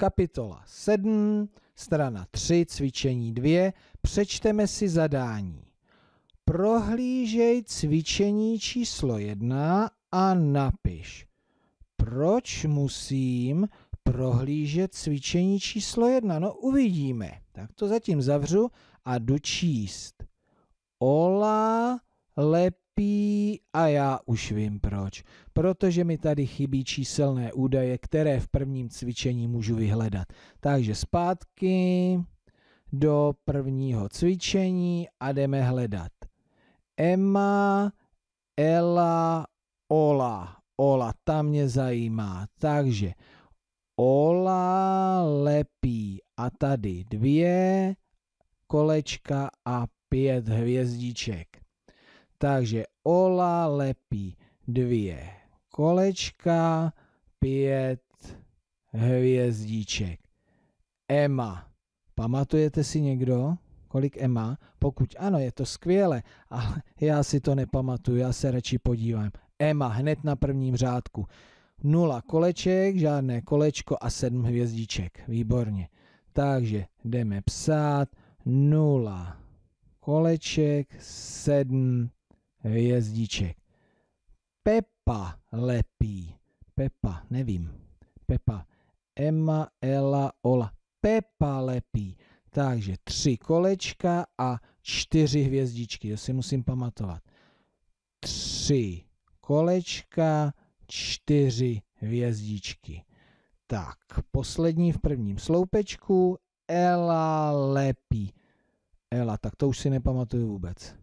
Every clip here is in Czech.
kapitola 7, strana 3, cvičení 2, přečteme si zadání. Prohlížej cvičení číslo 1 a napiš. Proč musím prohlížet cvičení číslo 1? No uvidíme. Tak to zatím zavřu a jdu číst. Ola lepí a já už vím proč. Protože mi tady chybí číselné údaje, které v prvním cvičení můžu vyhledat. Takže zpátky do prvního cvičení a jdeme hledat. Emma, Ela, Ola. Ola, ta mě zajímá. Takže Ola lepí a tady dvě kolečka a pět hvězdiček. Takže Ola lepí dvě kolečka, pět hvězdíček. Ema. Pamatujete si někdo, kolik Ema? Pokud ano, je to skvěle, ale já si to nepamatuju, já se radši podívám. Ema hned na prvním řádku. Nula koleček, žádné kolečko a sedm hvězdíček. Výborně. Takže jdeme psát. Nula koleček, sedm hvězdiček. Pepa lepí. Pepa, nevím. Pepa. Emma, Ela, Ola. Pepa lepí. Takže tři kolečka a čtyři hvězdičky. To si musím pamatovat. Tři kolečka, čtyři hvězdičky. Tak, poslední v prvním sloupečku. Ela lepí. Ela, tak to už si nepamatuju vůbec.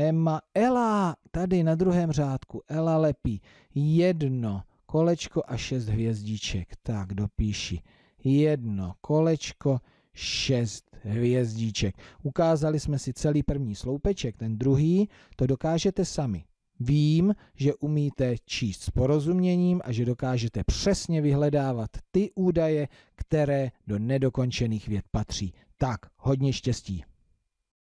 Emma, Ela, tady na druhém řádku, Ela lepí jedno kolečko a šest hvězdiček. Tak dopíši. Jedno kolečko, šest hvězdiček. Ukázali jsme si celý první sloupeček, ten druhý, to dokážete sami. Vím, že umíte číst s porozuměním a že dokážete přesně vyhledávat ty údaje, které do nedokončených věd patří. Tak, hodně štěstí.